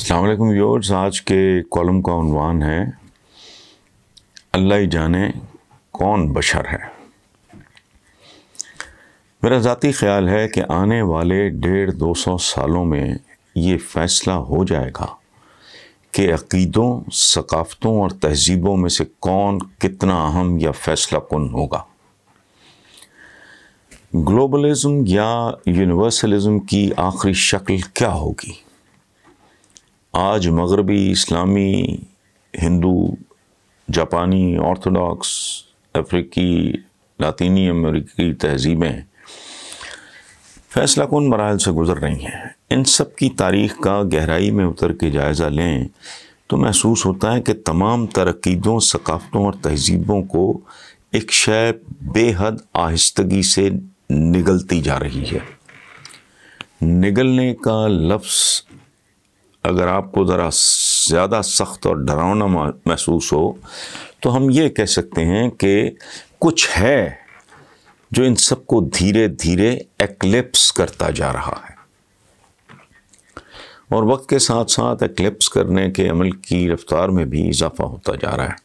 अल्लाम योर्स आज के कॉलम का उनवान है अल्लाह ही जाने कौन बशर है मेरा ज़ाती ख्याल है कि आने वाले डेढ़ दो सौ सालों में ये फ़ैसला हो जाएगा कि अकीदों सकाफ़तों और तहज़ीबों में से कौन कितना अहम या फ़ैसला कन होगा ग्लोबलिज़म या यूनिवर्सलिज़म की आखिरी शक्ल क्या होगी आज मगरबी इस्लामी हिंदू जापानी ऑर्थोडॉक्स अफ्रीकी लातीनी अमेरिकी तहजीबें फैसला कौन मराहल से गुज़र रही हैं इन सब की तारीख का गहराई में उतर के जायज़ा लें तो महसूस होता है कि तमाम तरक्दों सकाफ़तों और तहजीबों को एक शय बेहद आहिस्तगी से निगलती जा रही है निगलने का लफ्स अगर आपको ज़रा ज़्यादा सख्त और डरावना महसूस हो तो हम ये कह सकते हैं कि कुछ है जो इन सबको धीरे धीरे एक्लिप्स करता जा रहा है और वक्त के साथ साथ एक्लिप्स करने के अमल की रफ्तार में भी इजाफा होता जा रहा है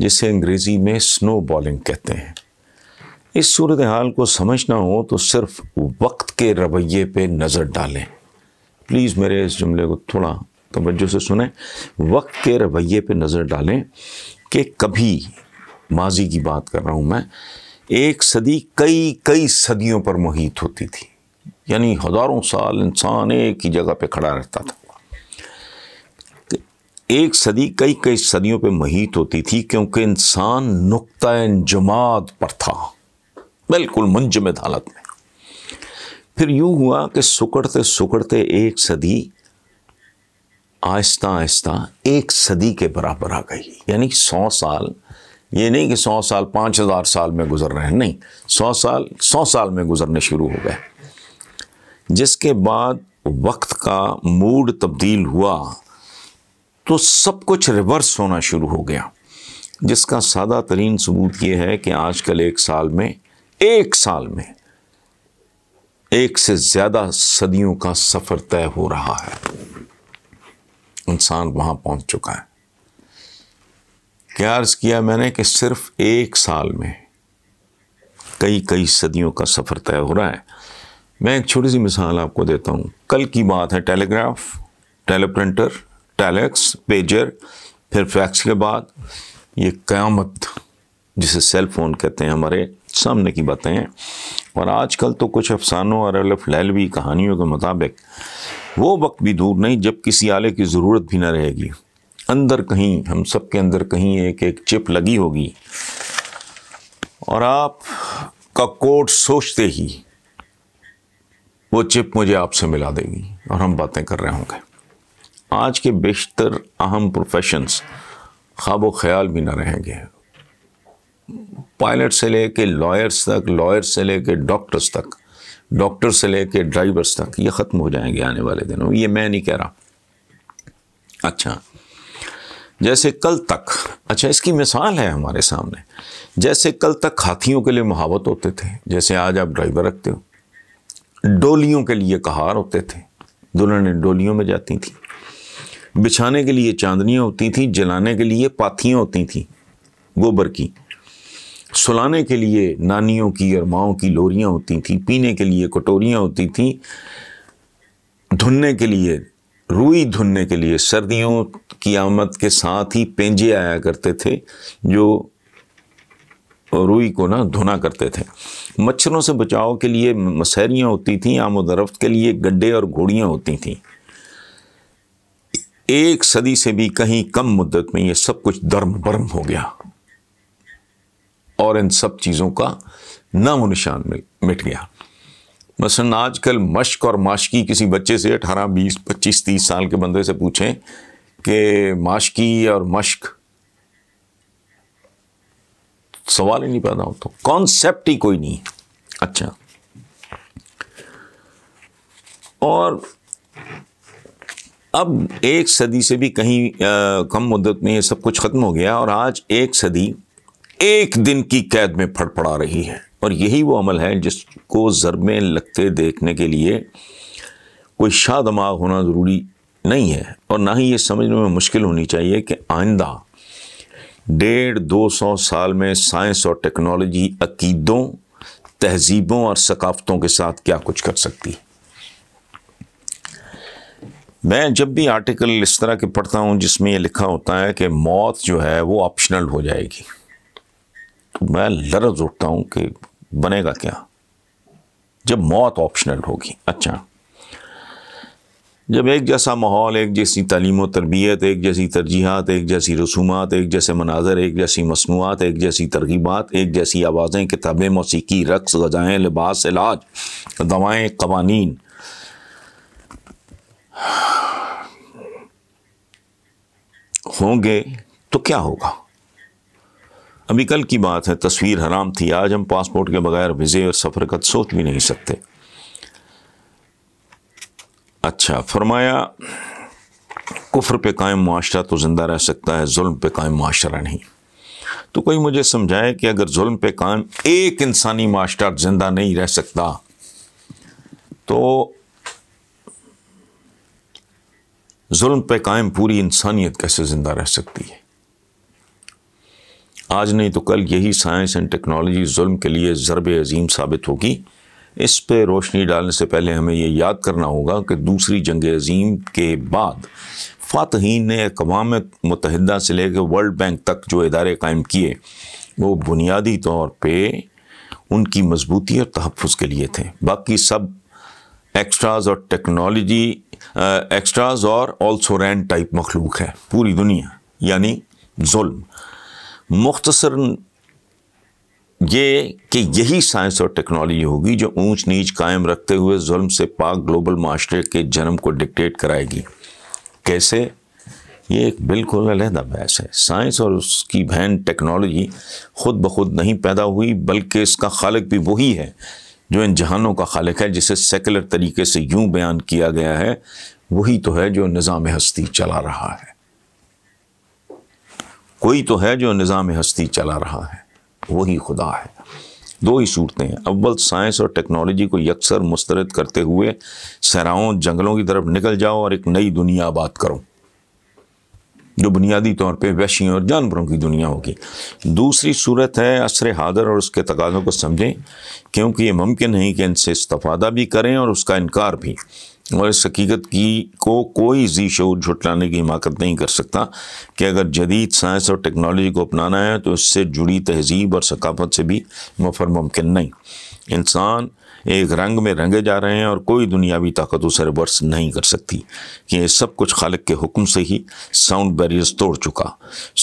जिसे अंग्रेज़ी में स्नो बॉलिंग कहते हैं इस सूरत हाल को समझना हो तो सिर्फ वक्त के रवैये पे नज़र डालें प्लीज़ मेरे इस जुमले को थोड़ा तोज्जो से सुने वक्त के रवैये पे नज़र डालें कि कभी माजी की बात कर रहा हूँ मैं एक सदी कई कई सदियों पर मुहित होती थी यानी हज़ारों साल इंसान एक ही जगह पे खड़ा रहता था एक सदी कई कई सदियों पे मुहित होती थी क्योंकि इंसान नुकता जमात पर था बिल्कुल मुंजमद हालत में फिर यूं हुआ कि सुकड़ते सुकड़ते एक सदी आहिस्ता आहिस्ता एक सदी के बराबर आ गई यानी सौ साल ये नहीं कि सौ साल पाँच हज़ार साल में गुजर रहे हैं नहीं सौ साल सौ साल में गुजरने शुरू हो गए जिसके बाद वक्त का मूड तब्दील हुआ तो सब कुछ रिवर्स होना शुरू हो गया जिसका सादा तरीन सबूत ये है कि आजकल एक साल में एक साल में एक से ज़्यादा सदियों का सफ़र तय हो रहा है इंसान वहां पहुंच चुका है क्या अर्ज़ किया मैंने कि सिर्फ एक साल में कई कई सदियों का सफ़र तय हो रहा है मैं एक छोटी सी मिसाल आपको देता हूँ कल की बात है टेलीग्राफ टेलीप्रिंटर टेलेक्स पेजर फिर फैक्स के बाद ये क़्यामत जिसे सेल फ़ोन कहते हैं हमारे सामने की बातें हैं और आजकल तो कुछ अफसानों और अलफलैलवी कहानियों के मुताबिक वो वक्त भी दूर नहीं जब किसी आले की ज़रूरत भी ना रहेगी अंदर कहीं हम सब के अंदर कहीं एक एक चिप लगी होगी और आप का कोड सोचते ही वो चिप मुझे आपसे मिला देगी और हम बातें कर रहे होंगे आज के बेशतर अहम प्रोफेशंस ख्वाब ख्याल भी ना रहेंगे पायलट से ले कर लॉयर्स तक लॉयर्स से ले कर डॉक्टर्स तक डॉक्टर से ले कर ड्राइवर्स तक ये ख़त्म हो जाएंगे आने वाले दिनों ये मैं नहीं कह रहा अच्छा जैसे कल तक अच्छा इसकी मिसाल है हमारे सामने जैसे कल तक हाथियों के लिए मुहावत होते थे जैसे आज आप ड्राइवर रखते हो डोलियों के लिए कहार होते थे दुल्हनें डोलियों में जाती थी बिछाने के लिए चांदनियाँ होती थी जलाने के लिए पाथियाँ होती थी गोबर की सुलाने के लिए नानियों की और माओं की लोरियाँ होती थीं पीने के लिए कटोरियाँ होती थीं धुनने के लिए रुई धुनने के लिए सर्दियों की आमद के साथ ही पेंजे आया करते थे जो रुई को ना धुना करते थे मच्छरों से बचाव के लिए मसहरियाँ होती थीं आमोदरफ्त के लिए गड्ढे और घोड़ियाँ होती थीं एक सदी से भी कहीं कम मुद्दत में ये सब कुछ दर्म बर्म हो गया और इन सब चीज़ों का नामो निशान मिल मिट गया मसलन आजकल मश्क और माशकी किसी बच्चे से अठारह बीस पच्चीस तीस साल के बंदे से पूछें कि माशकी और मश्क सवाल ही नहीं पैदा होता कॉन्सेप्ट ही कोई नहीं अच्छा और अब एक सदी से भी कहीं आ, कम मुद्दत में ये सब कुछ ख़त्म हो गया और आज एक सदी एक दिन की कैद में फड़फड़ा रही है और यही वो अमल है जिसको ज़रबें लगते देखने के लिए कोई शाह दमाग होना ज़रूरी नहीं है और ना ही ये समझने में मुश्किल होनी चाहिए कि आइंदा डेढ़ दो सौ साल में साइंस और टेक्नोलॉजी अकीदों तहजीबों और सकाफ़तों के साथ क्या कुछ कर सकती मैं जब भी आर्टिकल इस तरह के पढ़ता हूँ जिसमें ये लिखा होता है कि मौत जो है वो ऑप्शनल हो जाएगी तो मैं लरज उठता हूँ कि बनेगा क्या जब मौत ऑप्शनल होगी अच्छा जब एक जैसा माहौल एक जैसी तलीम तरबियत एक जैसी तरजीहत एक जैसी रसूमात एक जैसे मनाजर एक जैसी मसनूआत एक जैसी तरगीबात एक जैसी आवाज़ें किताबें मौसीकी रक्स गजाएँ लिबास इलाज दवाएँ कवानीन होंगे तो क्या होगा अभी कल की बात है तस्वीर हराम थी आज हम पासपोर्ट के बगैर वीज़े और सफ़र का सोच भी नहीं सकते अच्छा फरमाया कुफर पे कायम माशरा तो ज़िंदा रह सकता है जुल्म पे कायम माशरा नहीं तो कोई मुझे समझाए कि अगर जुल्म पे कायम एक इंसानी माशरा ज़िंदा नहीं रह सकता तो जुल्म पे कायम पूरी इंसानियत कैसे ज़िंदा रह सकती है आज नहीं तो कल यही साइंस एंड टेक्नोलॉजी जुल्म के लिए ज़रब अजीम साबित होगी इस पर रोशनी डालने से पहले हमें ये याद करना होगा कि दूसरी जंग अजीम के बाद फ़ातहीन ने अवाम मुतहदा से लेकर वर्ल्ड बैंक तक जो इदारे कायम किए वो बुनियादी तौर पर उनकी मजबूती और तहफ़ के लिए थे बाकी सब एक्स्ट्राज और टेक्नोलॉजी एक्स्ट्राज और ऑल्सो रैन टाइप मखलूक है पूरी दुनिया यानी जुल्म मुख्तसर ये कि यही साइंस और टेक्नोलॉजी होगी जो ऊंच नीच कायम रखते हुए जुल्म से पाक ग्लोबल माशरे के जन्म को डिक्टेट कराएगी कैसे ये एक बिल्कुल अलहदा बहस है साइंस और उसकी बहन टेक्नोलॉजी खुद ब खुद नहीं पैदा हुई बल्कि इसका खालक भी वही है जो इन जहानों का खालक है जिसे सेकुलर तरीके से यूँ बयान किया गया है वही तो है जो निज़ाम हस्ती चला रहा है कोई तो है जो निज़ाम हस्ती चला रहा है वही खुदा है दो ही सूरतें हैं अव्वल साइंस और टेक्नोलॉजी को यकसर मुस्तरद करते हुए सराओं जंगलों की तरफ निकल जाओ और एक नई दुनिया आबाद करो जो बुनियादी तौर पर वैशियों और जानवरों की दुनिया होगी दूसरी सूरत है असर हादर और उसके तकाजों को समझें क्योंकि ये मुमकिन नहीं कि इनसे इस्तफ़ादा भी करें और उसका इनकार भी और इस हकीकत की को कोई जी शूर झुटलाने की हिमाकत नहीं कर सकता कि अगर जदीद साइंस और टेक्नोलॉजी को अपनाना है तो इससे जुड़ी तहजीब और सकाफत से भी मफर मुमकिन नहीं इंसान एक रंग में रंगे जा रहे हैं और कोई दुनियावी ताकत उसे रिवर्स नहीं कर सकती कि ये सब कुछ खालक के हुक्म से ही साउंड बैरियर्स तोड़ चुका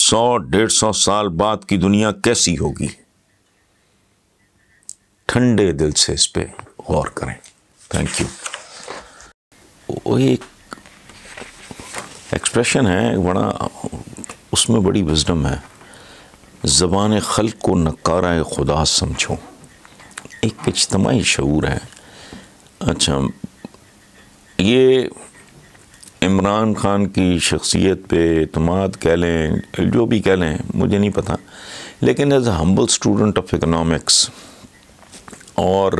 सौ डेढ़ सौ साल बाद की दुनिया कैसी होगी ठंडे दिल से इस पर गौर करें थैंक यू वही एक एक्सप्रेशन है बड़ा उसमें बड़ी विजडम है ज़बान खल को नकारा खुदा समझो एक इजतमाही शूर है अच्छा ये इमरान खान की शख्सियत पे अतमाद कह लें जो भी कह लें मुझे नहीं पता लेकिन as humble student of economics और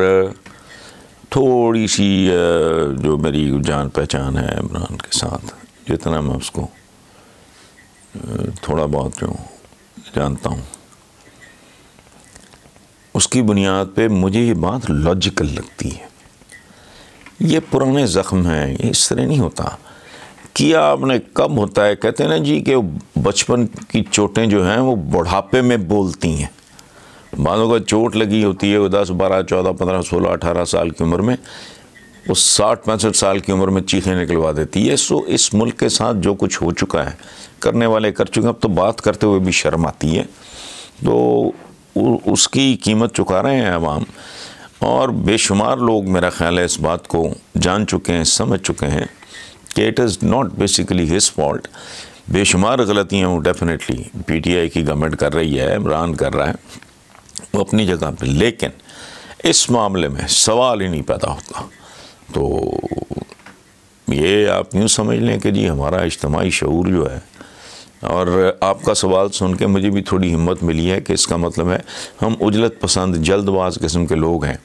थोड़ी सी जो मेरी जान पहचान है इमरान के साथ जितना मैं उसको थोड़ा बहुत जो जानता हूँ उसकी बुनियाद पे मुझे ये बात लॉजिकल लगती है ये पुराने ज़ख्म हैं ये इस तरह नहीं होता किया आपने कब होता है कहते हैं ना जी कि बचपन की चोटें जो हैं वो बुढ़ापे में बोलती हैं मानो का चोट लगी होती है वो दस बारह चौदह पंद्रह सोलह अठारह साल की उम्र में वो साठ पैंसठ साल की उम्र में चीखें निकलवा देती है सो इस मुल्क के साथ जो कुछ हो चुका है करने वाले कर चुके हैं अब तो बात करते हुए भी शर्म आती है तो उसकी कीमत चुका रहे हैं आवाम और बेशुमार लोग मेरा ख्याल है इस बात को जान चुके हैं समझ चुके हैं कि it is not basically his fault बेशुमार गलतियाँ वो डेफिनेटली पीटीआई की गवर्नमेंट कर रही है इमरान कर रहा है वो अपनी जगह पे लेकिन इस मामले में सवाल ही नहीं पैदा होता तो ये आप यूँ समझ लें कि जी हमारा इज्तमाही शूर जो है और आपका सवाल सुन के मुझे भी थोड़ी हिम्मत मिली है कि इसका मतलब है हम उजलत पसंद जल्दबाज किस्म के लोग हैं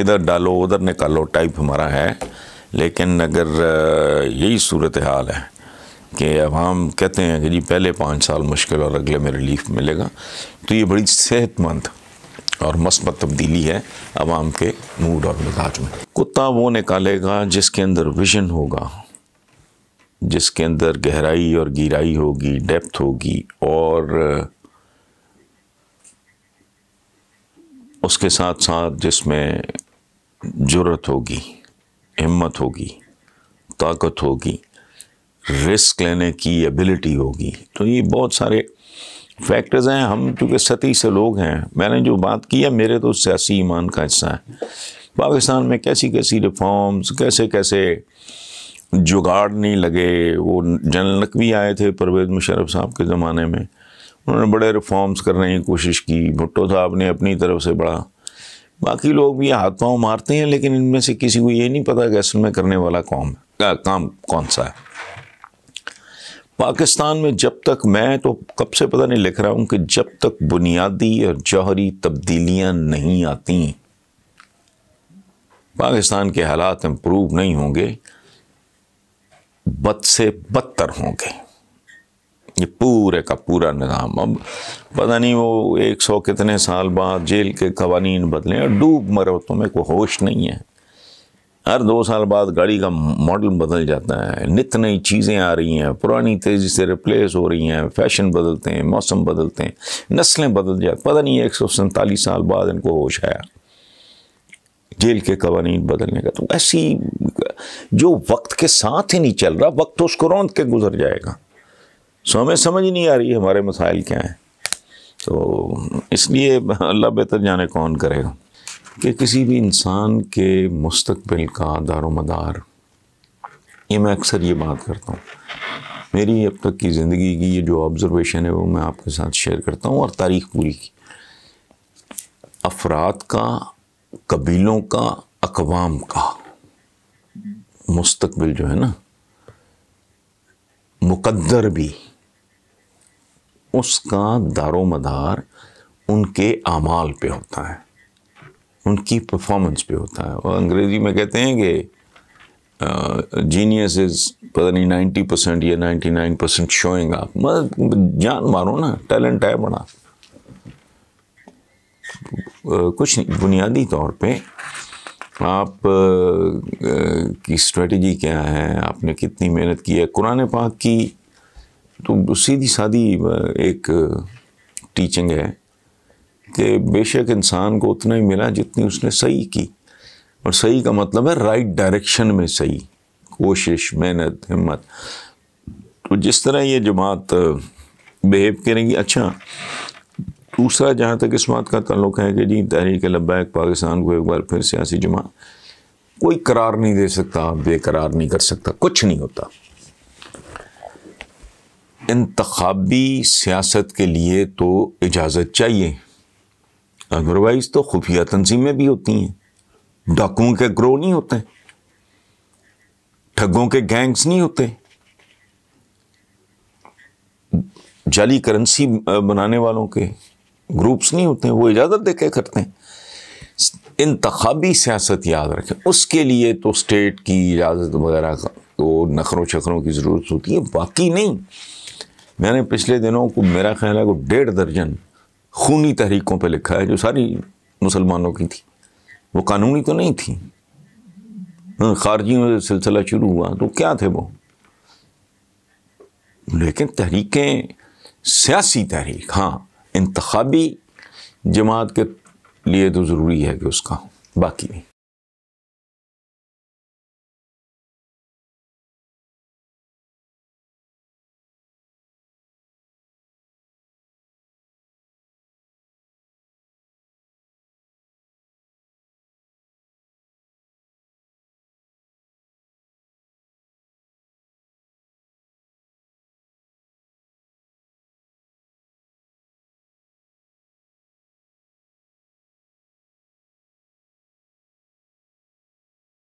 इधर डालो उधर निकालो टाइप हमारा है लेकिन अगर यही सूरत हाल है कि अब हम कहते हैं कि जी पहले पाँच साल मुश्किल और अगले में रिलीफ मिलेगा तो ये बड़ी सेहतमंद और मस्बत तब्दीली मतलब है आवाम के मूड और मिजाज में कुत्ता वो निकालेगा जिसके अंदर विजन होगा जिसके अंदर गहराई और गहराई होगी डेप्थ होगी और उसके साथ साथ जिसमें ज़रूरत होगी हिम्मत होगी ताकत होगी रिस्क लेने की एबिलिटी होगी तो ये बहुत सारे फैक्टर्स हैं हम चूँकि सती से लोग हैं मैंने जो बात की है मेरे तो सियासी ईमान का हिस्सा है पाकिस्तान में कैसी कैसी रिफॉर्म्स कैसे कैसे जुगाड़ नहीं लगे वो जनरल नकवी आए थे परवेज मुशरफ साहब के ज़माने में उन्होंने बड़े रिफॉर्म्स करने की कोशिश की भुट्टो साहब ने अपनी तरफ से बड़ा बाकी लोग भी हाथ पाँव मारते हैं लेकिन इनमें से किसी को ये नहीं पता कि असल में करने वाला कौन काम कौन सा है पाकिस्तान में जब तक मैं तो कब से पता नहीं लिख रहा हूँ कि जब तक बुनियादी और जौहरी तब्दीलियाँ नहीं आती पाकिस्तान के हालात इम्प्रूव नहीं होंगे बद से बदतर होंगे ये पूरे का पूरा निज़ाम अब पता नहीं वो एक सौ कितने साल बाद जेल के कवानीन बदले और डूब मरो तुम्हें को होश नहीं है हर दो साल बाद गाड़ी का मॉडल बदल जाता है नित नई चीज़ें आ रही हैं पुरानी तेज़ी से रिप्लेस हो रही हैं फैशन बदलते हैं मौसम बदलते हैं नस्लें बदल जाती पता नहीं एक सौ सैंतालीस साल बाद इनको होश आया जेल के कवानी बदलने का तो ऐसी जो वक्त के साथ ही नहीं चल रहा वक्त तो उसको रौंद के गुजर जाएगा सो हमें समझ नहीं आ रही हमारे मसाइल क्या हैं तो इसलिए अल्लाह बेहतर जाने कौन करेगा कि किसी भी इंसान के मुस्तबिल का दार मदार ये मैं अक्सर ये बात करता हूँ मेरी अब तक की ज़िंदगी की ये जो ऑब्ज़रवेशन है वो मैं आपके साथ शेयर करता हूँ और तारीख पूरी की अफराद का कबीलों का अकवाम का मुस्तबिल जो है ना मुकद्दर भी उसका दारो मदार उनके अमाल पे होता है उनकी परफॉर्मेंस पे होता है और अंग्रेजी में कहते हैं कि जीनियस इज पता नहीं नाइन्टी परसेंट या नाइन्टी नाइन परसेंट शोइंग आप मतलब जान मारो ना टैलेंट है बड़ा कुछ नहीं बुनियादी तौर पे आप की स्ट्रेटजी क्या है आपने कितनी मेहनत की है कुरान पाक की तो सीधी सादी एक टीचिंग है कि बेशक इंसान को उतना ही मिला जितनी उसने सही की और सही का मतलब है राइट डायरेक्शन में सही कोशिश मेहनत हिम्मत तो जिस तरह ये जमात बिहेव करेंगी अच्छा दूसरा जहाँ तक इस बात का तल्लुक है कि जी तहरीक लब्बैक पाकिस्तान को एक बार फिर सियासी जमात कोई करार नहीं दे सकता बेकरार नहीं कर सकता कुछ नहीं होता इंतबी सियासत के लिए तो इजाज़त चाहिए अदरवाइज तो खुफिया तंजीमें भी होती हैं डाकुओं के ग्रोह नहीं होते ठगों के गैंग्स नहीं होते जाली करेंसी बनाने वालों के ग्रुप्स नहीं होते वो इजाज़त देके करते हैं इंतबी सियासत याद रखें उसके लिए तो स्टेट की इजाज़त वगैरह तो नखरों शखरों की ज़रूरत होती है बाकी नहीं मैंने पिछले दिनों को मेरा ख्याल है को डेढ़ दर्जन खूनी तहरीकों पे लिखा है जो सारी मुसलमानों की थी वो कानूनी तो नहीं थी हाँ, खारजियों से सिलसिला शुरू हुआ तो क्या थे वो लेकिन तहरीकें सियासी तहरीक हाँ इंतबी जमात के लिए तो ज़रूरी है कि उसका बाकी नहीं